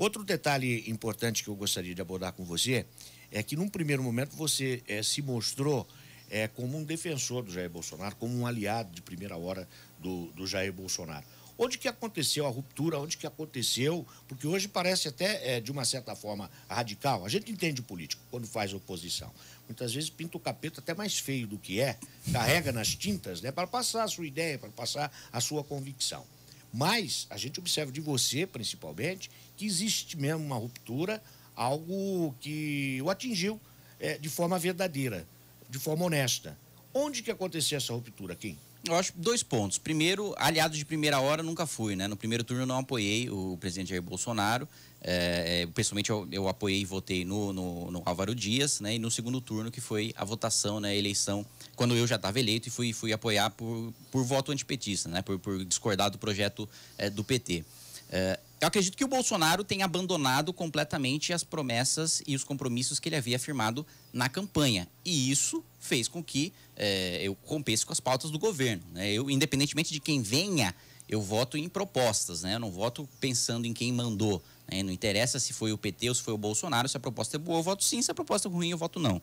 Outro detalhe importante que eu gostaria de abordar com você é que, num primeiro momento, você é, se mostrou é, como um defensor do Jair Bolsonaro, como um aliado de primeira hora do, do Jair Bolsonaro. Onde que aconteceu a ruptura? Onde que aconteceu? Porque hoje parece até, é, de uma certa forma, radical. A gente entende o político quando faz oposição. Muitas vezes pinta o capeta até mais feio do que é, carrega nas tintas né, para passar a sua ideia, para passar a sua convicção. Mas a gente observa de você, principalmente, que existe mesmo uma ruptura, algo que o atingiu é, de forma verdadeira, de forma honesta. Onde que aconteceu essa ruptura, Kim? Eu acho dois pontos. Primeiro, aliado de primeira hora nunca fui, né? No primeiro turno eu não apoiei o presidente Jair Bolsonaro. É, é, pessoalmente eu, eu, apoiei e votei no, no, no, Álvaro Dias, né? E no segundo turno, que foi a votação, né? A eleição, quando eu já estava eleito e fui, fui apoiar por, por voto antipetista, né? Por, por discordar do projeto é, do PT. É, eu acredito que o Bolsonaro tem abandonado completamente as promessas e os compromissos que ele havia afirmado na campanha. E isso fez com que é, eu compense com as pautas do governo. Né? Eu, independentemente de quem venha, eu voto em propostas, né? Eu não voto pensando em quem mandou. Né? Não interessa se foi o PT ou se foi o Bolsonaro. Se a proposta é boa, eu voto sim. Se a proposta é ruim, eu voto não.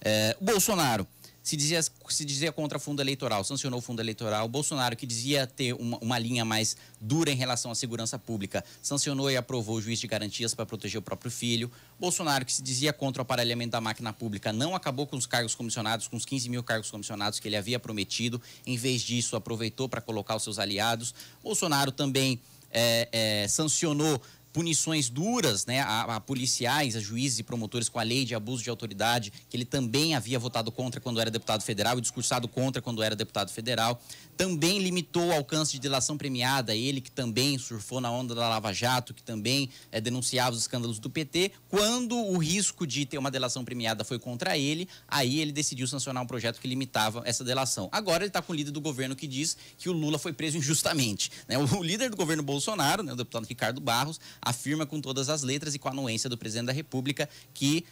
É, Bolsonaro se dizia, se dizia contra fundo eleitoral, sancionou o fundo eleitoral. Bolsonaro, que dizia ter uma, uma, linha mais dura em relação à segurança pública, sancionou e aprovou o juiz de garantias para proteger o próprio filho. Bolsonaro, que se dizia contra o aparelhamento da máquina pública, não acabou com os cargos comissionados, com os 15 mil cargos comissionados que ele havia prometido. Em vez disso, aproveitou para colocar os seus aliados. Bolsonaro também. É, é, sancionou punições duras né, a, a, policiais, a juízes e promotores com a lei de abuso de autoridade, que ele também havia votado contra quando era deputado federal e discursado contra quando era deputado federal. Também limitou o alcance de delação premiada, ele que também surfou na onda da Lava Jato, que também é, denunciava os escândalos do PT. Quando o risco de ter uma delação premiada foi contra ele, aí ele decidiu sancionar um projeto que limitava essa delação. Agora ele está com o líder do governo que diz que o Lula foi preso injustamente. Né? O líder do governo Bolsonaro, né, o deputado Ricardo Barros, afirma com todas as letras e com a anuência do presidente da República que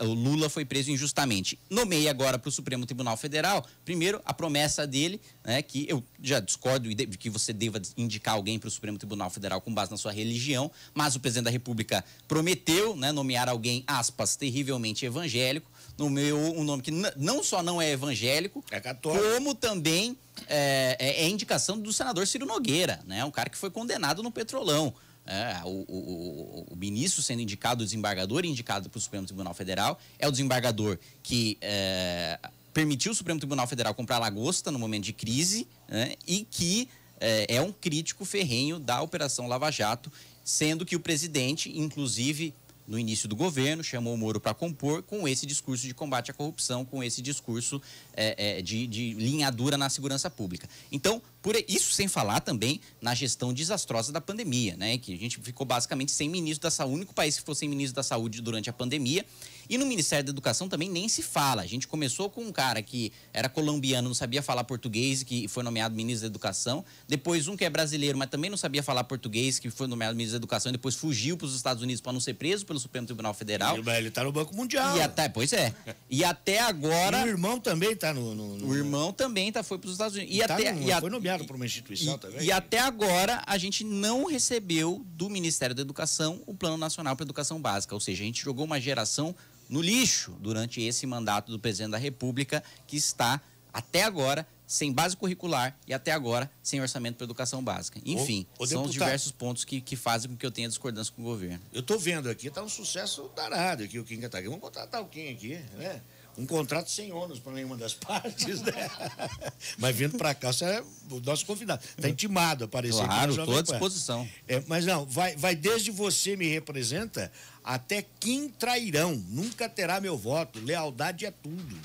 uh, uh, o Lula foi preso injustamente. Nomeia agora para o Supremo Tribunal Federal, primeiro, a promessa dele, né, que eu já discordo de que você deva indicar alguém para o Supremo Tribunal Federal com base na sua religião, mas o presidente da República prometeu né, nomear alguém, aspas, terrivelmente evangélico, nomeou um nome que não só não é evangélico, é como também eh, é, é, indicação do senador Ciro Nogueira, né? Um cara que foi condenado no Petrolão. É, o, o, o, ministro sendo indicado, o desembargador indicado para o Supremo Tribunal Federal, é o desembargador que é, permitiu o Supremo Tribunal Federal comprar lagosta no momento de crise né, e que é, é um crítico ferrenho da Operação Lava Jato, sendo que o presidente, inclusive no início do governo, chamou o Moro para compor com esse discurso de combate à corrupção, com esse discurso é, é, de, de linha dura na segurança pública. Então, por isso sem falar também na gestão desastrosa da pandemia, né? Que a gente ficou basicamente sem ministro da saúde, o único país que ficou sem ministro da saúde durante a pandemia. E no Ministério da Educação também nem se fala. A gente começou com um cara que era colombiano, não sabia falar português, que foi nomeado ministro da Educação. Depois um que é brasileiro, mas também não sabia falar português, que foi nomeado ministro da Educação. E depois fugiu para os Estados Unidos para não ser preso pelo Supremo Tribunal Federal. E, ele está no Banco Mundial. E até, pois é. E até agora. E o irmão também está no, no, no, O irmão também tá, foi para os Estados Unidos. E, e tá até, no, e a, foi nomeado encaminhado uma instituição e, também. E até agora a gente não recebeu do Ministério da Educação o Plano Nacional para a Educação Básica, ou seja, a gente jogou uma geração no lixo durante esse mandato do presidente da República que está até agora sem base curricular e até agora sem orçamento para educação básica. Enfim, ô, ô, são os diversos pontos que, que fazem com que eu tenha discordância com o governo. Eu estou vendo aqui, está um sucesso danado aqui o Kim Kataguiri. Vamos contratar o Kim aqui, né? um contrato sem ônus para nenhuma das partes, né? mas vindo para cá, você é o nosso convidado. Está intimado a aparecer claro, aqui. Claro, estou à disposição. É, mas não, vai, vai desde você me representa até quem trairão. Nunca terá meu voto. Lealdade é tudo.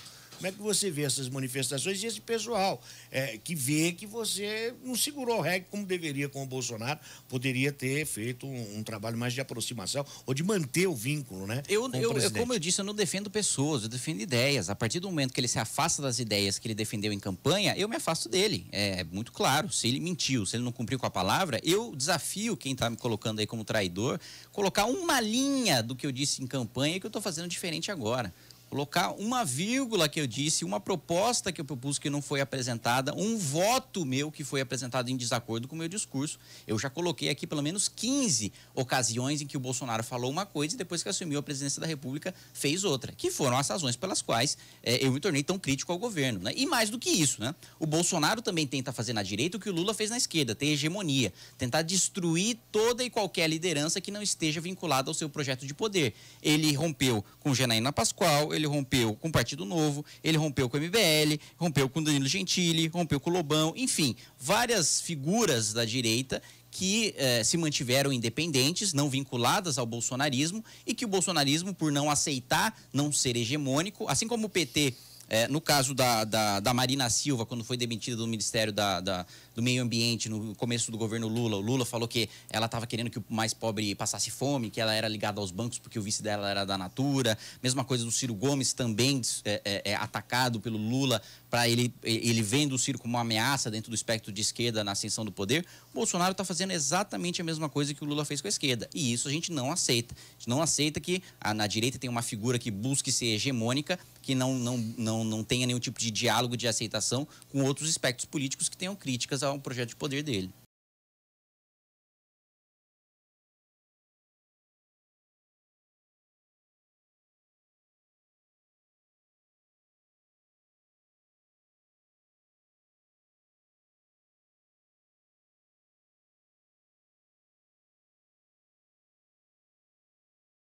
Como é que você vê essas manifestações e esse pessoal é, que vê que você não segurou o REC como deveria com o Bolsonaro, poderia ter feito um, um trabalho mais de aproximação ou de manter o vínculo, né? Eu, eu, é eu, como eu disse, eu não defendo pessoas, eu defendo ideias. A partir do momento que ele se afasta das ideias que ele defendeu em campanha, eu me afasto dele. É, é muito claro. Se ele mentiu, se ele não cumpriu com a palavra, eu desafio quem está me colocando aí como traidor, colocar uma linha do que eu disse em campanha que eu estou fazendo diferente agora colocar uma vírgula que eu disse, uma proposta que eu propus que não foi apresentada, um voto meu que foi apresentado em desacordo com o meu discurso. Eu já coloquei aqui pelo menos 15 ocasiões em que o Bolsonaro falou uma coisa e depois que assumiu a presidência da República fez outra, que foram as razões pelas quais é, eu me tornei tão crítico ao governo. Né? E mais do que isso, né? o Bolsonaro também tenta fazer na direita o que o Lula fez na esquerda, ter hegemonia, tentar destruir toda e qualquer liderança que não esteja vinculada ao seu projeto de poder. Ele rompeu com Janaína Pascoal, ele ele rompeu com o Partido Novo, ele rompeu com o MBL, rompeu com Danilo Gentili, rompeu com o Lobão, enfim, várias figuras da direita que eh, se mantiveram independentes, não vinculadas ao bolsonarismo, e que o bolsonarismo, por não aceitar não ser hegemônico, assim como o PT é, no caso da, da, da, Marina Silva, quando foi demitida do Ministério da, da, do Meio Ambiente no começo do governo Lula, o Lula falou que ela estava querendo que o mais pobre passasse fome, que ela era ligada aos bancos porque o vice dela era da Natura. Mesma coisa do Ciro Gomes, também é, é, é, atacado pelo Lula para ele, ele vendo o circo como uma ameaça dentro do espectro de esquerda na ascensão do poder, o Bolsonaro está fazendo exatamente a mesma coisa que o Lula fez com a esquerda. E isso a gente não aceita. A gente não aceita que a, na direita tem uma figura que busque ser hegemônica, que não, não, não, não tenha nenhum tipo de diálogo de aceitação com outros espectros políticos que tenham críticas ao projeto de poder dele.